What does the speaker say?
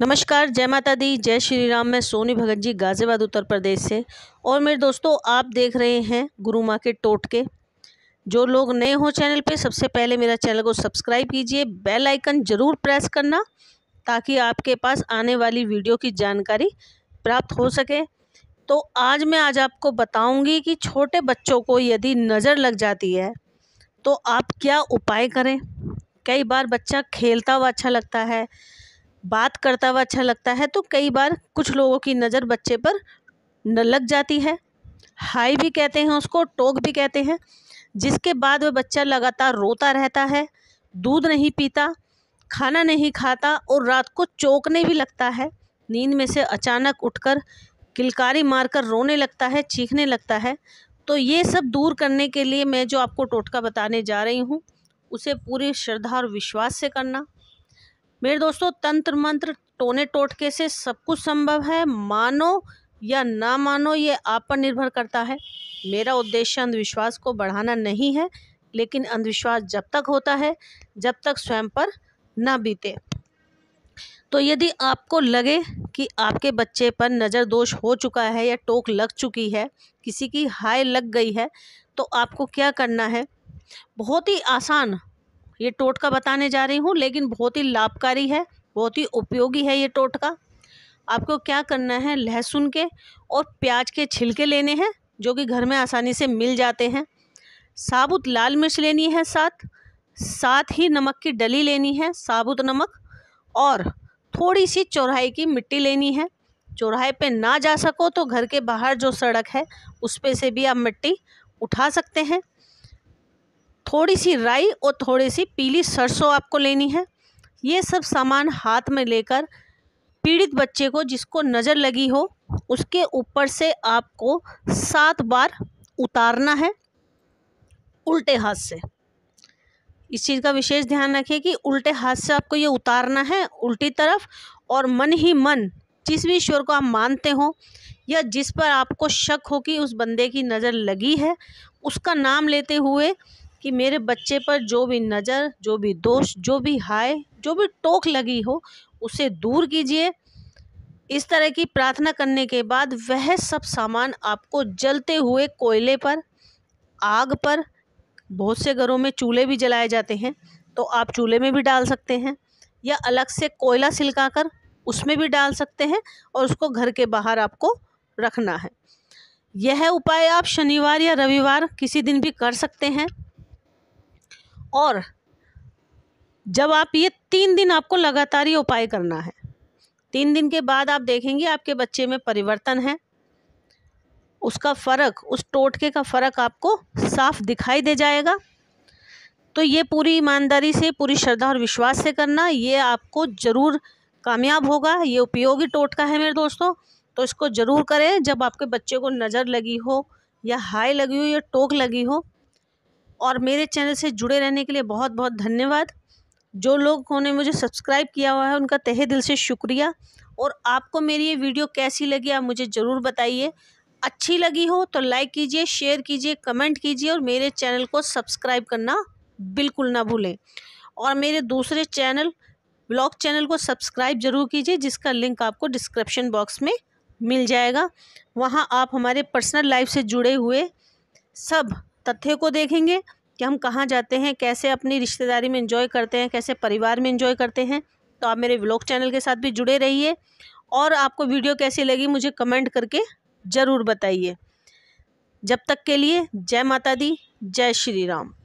नमस्कार जय माता दी जय श्री राम मैं सोनी भगत जी गाज़ियाबाद उत्तर प्रदेश से और मेरे दोस्तों आप देख रहे हैं गुरु माँ के टोटके जो लोग नए हों चैनल पे सबसे पहले मेरा चैनल को सब्सक्राइब कीजिए बेल आइकन ज़रूर प्रेस करना ताकि आपके पास आने वाली वीडियो की जानकारी प्राप्त हो सके तो आज मैं आज आपको बताऊँगी कि छोटे बच्चों को यदि नज़र लग जाती है तो आप क्या उपाय करें कई बार बच्चा खेलता हुआ अच्छा लगता है बात करता हुआ अच्छा लगता है तो कई बार कुछ लोगों की नज़र बच्चे पर न लग जाती है हाई भी कहते हैं उसको टोक भी कहते हैं जिसके बाद वह बच्चा लगातार रोता रहता है दूध नहीं पीता खाना नहीं खाता और रात को चौंकने भी लगता है नींद में से अचानक उठकर किलकारी मारकर रोने लगता है चीखने लगता है तो ये सब दूर करने के लिए मैं जो आपको टोटका बताने जा रही हूँ उसे पूरी श्रद्धा और विश्वास से करना मेरे दोस्तों तंत्र मंत्र टोने टोटके से सब कुछ संभव है मानो या ना मानो ये आप पर निर्भर करता है मेरा उद्देश्य अंधविश्वास को बढ़ाना नहीं है लेकिन अंधविश्वास जब तक होता है जब तक स्वयं पर ना बीते तो यदि आपको लगे कि आपके बच्चे पर नज़र दोष हो चुका है या टोक लग चुकी है किसी की हाय लग गई है तो आपको क्या करना है बहुत ही आसान ये टोटका बताने जा रही हूँ लेकिन बहुत ही लाभकारी है बहुत ही उपयोगी है ये टोटका आपको क्या करना है लहसुन के और प्याज के छिलके लेने हैं जो कि घर में आसानी से मिल जाते हैं साबुत लाल मिर्च लेनी है साथ साथ ही नमक की डली लेनी है साबुत नमक और थोड़ी सी चौराहे की मिट्टी लेनी है चौराहे पे ना जा सको तो घर के बाहर जो सड़क है उस पर से भी आप मिट्टी उठा सकते हैं थोड़ी सी राई और थोड़ी सी पीली सरसों आपको लेनी है ये सब सामान हाथ में लेकर पीड़ित बच्चे को जिसको नज़र लगी हो उसके ऊपर से आपको सात बार उतारना है उल्टे हाथ से इस चीज़ का विशेष ध्यान रखिए कि उल्टे हाथ से आपको ये उतारना है उल्टी तरफ और मन ही मन जिस भी ईश्वर को आप मानते हो या जिस पर आपको शक हो कि उस बंदे की नज़र लगी है उसका नाम लेते हुए कि मेरे बच्चे पर जो भी नज़र जो भी दोष जो भी हाय जो भी टोक लगी हो उसे दूर कीजिए इस तरह की प्रार्थना करने के बाद वह सब सामान आपको जलते हुए कोयले पर आग पर बहुत से घरों में चूल्हे भी जलाए जाते हैं तो आप चूल्हे में भी डाल सकते हैं या अलग से कोयला सिलका कर उसमें भी डाल सकते हैं और उसको घर के बाहर आपको रखना है यह उपाय आप शनिवार या रविवार किसी दिन भी कर सकते हैं और जब आप ये तीन दिन आपको लगातार ये उपाय करना है तीन दिन के बाद आप देखेंगे आपके बच्चे में परिवर्तन है उसका फ़र्क उस टोटके का फ़र्क आपको साफ दिखाई दे जाएगा तो ये पूरी ईमानदारी से पूरी श्रद्धा और विश्वास से करना ये आपको ज़रूर कामयाब होगा ये उपयोगी टोटका है मेरे दोस्तों तो इसको ज़रूर करें जब आपके बच्चे को नज़र लगी हो या हाई लगी हो या टोक लगी हो और मेरे चैनल से जुड़े रहने के लिए बहुत बहुत धन्यवाद जो लोगों ने मुझे सब्सक्राइब किया हुआ है उनका तहे दिल से शुक्रिया और आपको मेरी ये वीडियो कैसी लगी आप मुझे ज़रूर बताइए अच्छी लगी हो तो लाइक कीजिए शेयर कीजिए कमेंट कीजिए और मेरे चैनल को सब्सक्राइब करना बिल्कुल ना भूलें और मेरे दूसरे चैनल ब्लॉग चैनल को सब्सक्राइब ज़रूर कीजिए जिसका लिंक आपको डिस्क्रिप्शन बॉक्स में मिल जाएगा वहाँ आप हमारे पर्सनल लाइफ से जुड़े हुए सब तथ्य को देखेंगे कि हम कहाँ जाते हैं कैसे अपनी रिश्तेदारी में इंजॉय करते हैं कैसे परिवार में इंजॉय करते हैं तो आप मेरे व्लॉग चैनल के साथ भी जुड़े रहिए और आपको वीडियो कैसी लगी मुझे कमेंट करके ज़रूर बताइए जब तक के लिए जय माता दी जय श्री राम